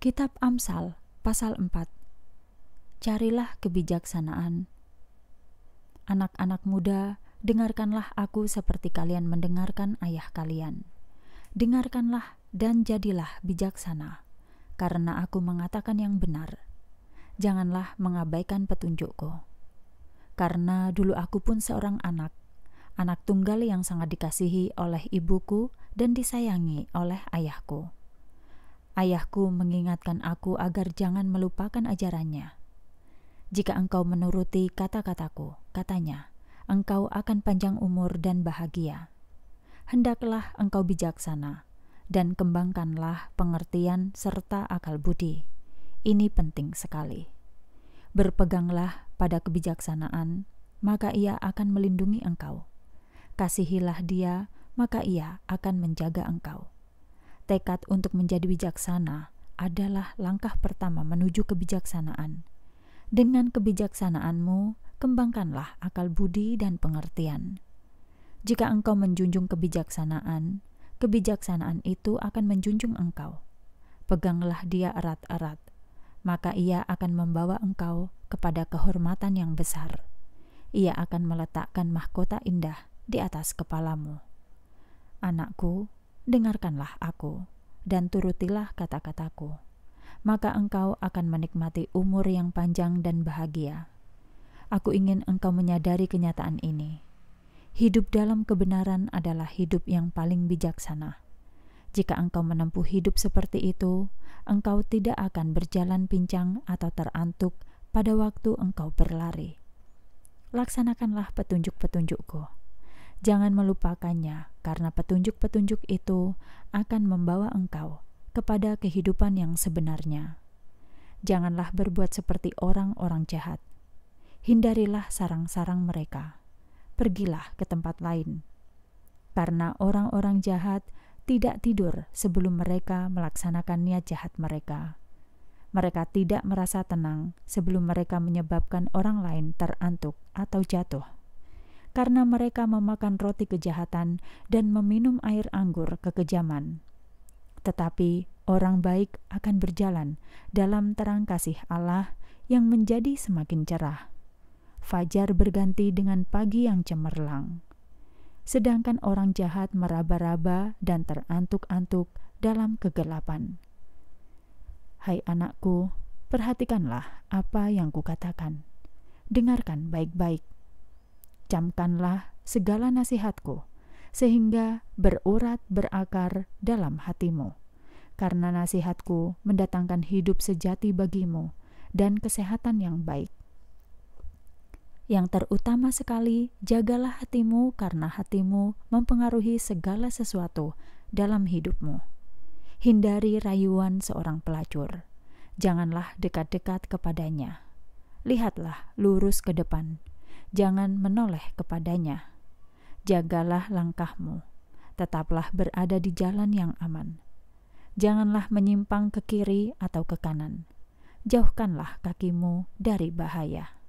Kitab Amsal pasal 4 Carilah kebijaksanaan Anak-anak muda, dengarkanlah aku seperti kalian mendengarkan ayah kalian. Dengarkanlah dan jadilah bijaksana, karena aku mengatakan yang benar. Janganlah mengabaikan petunjukku. Karena dulu aku pun seorang anak, anak tunggal yang sangat dikasihi oleh ibuku dan disayangi oleh ayahku Ayahku mengingatkan aku agar jangan melupakan ajarannya. Jika engkau menuruti kata-kataku, katanya, engkau akan panjang umur dan bahagia. Hendaklah engkau bijaksana dan kembangkanlah pengertian serta akal budi. Ini penting sekali. Berpeganglah pada kebijaksanaan, maka ia akan melindungi engkau. Kasihilah dia, maka ia akan menjaga engkau. Tekad untuk menjadi bijaksana adalah langkah pertama menuju kebijaksanaan. Dengan kebijaksanaanmu, kembangkanlah akal budi dan pengertian. Jika engkau menjunjung kebijaksanaan, kebijaksanaan itu akan menjunjung engkau. Peganglah dia erat-erat, maka ia akan membawa engkau kepada kehormatan yang besar. Ia akan meletakkan mahkota indah di atas kepalamu. Anakku, dengarkanlah aku dan turutilah kata-kataku, maka engkau akan menikmati umur yang panjang dan bahagia. Aku ingin engkau menyadari kenyataan ini. Hidup dalam kebenaran adalah hidup yang paling bijaksana. Jika engkau menempuh hidup seperti itu, engkau tidak akan berjalan pincang atau terantuk pada waktu engkau berlari. Laksanakanlah petunjuk-petunjukku. Jangan melupakannya, karena petunjuk-petunjuk itu akan membawa engkau kepada kehidupan yang sebenarnya. Janganlah berbuat seperti orang-orang jahat. Hindarilah sarang-sarang mereka. Pergilah ke tempat lain. Karena orang-orang jahat tidak tidur sebelum mereka melaksanakan niat jahat mereka. Mereka tidak merasa tenang sebelum mereka menyebabkan orang lain terantuk atau jatuh karena mereka memakan roti kejahatan dan meminum air anggur kekejaman. Tetapi orang baik akan berjalan dalam terang kasih Allah yang menjadi semakin cerah. Fajar berganti dengan pagi yang cemerlang. Sedangkan orang jahat meraba-raba dan terantuk-antuk dalam kegelapan. Hai anakku, perhatikanlah apa yang kukatakan. Dengarkan baik-baik camkanlah segala nasihatku, sehingga berurat berakar dalam hatimu. Karena nasihatku mendatangkan hidup sejati bagimu dan kesehatan yang baik. Yang terutama sekali, jagalah hatimu karena hatimu mempengaruhi segala sesuatu dalam hidupmu. Hindari rayuan seorang pelacur. Janganlah dekat-dekat kepadanya. Lihatlah lurus ke depan jangan menoleh kepadanya. Jagalah langkahmu, tetaplah berada di jalan yang aman. Janganlah menyimpang ke kiri atau ke kanan. Jauhkanlah kakimu dari bahaya.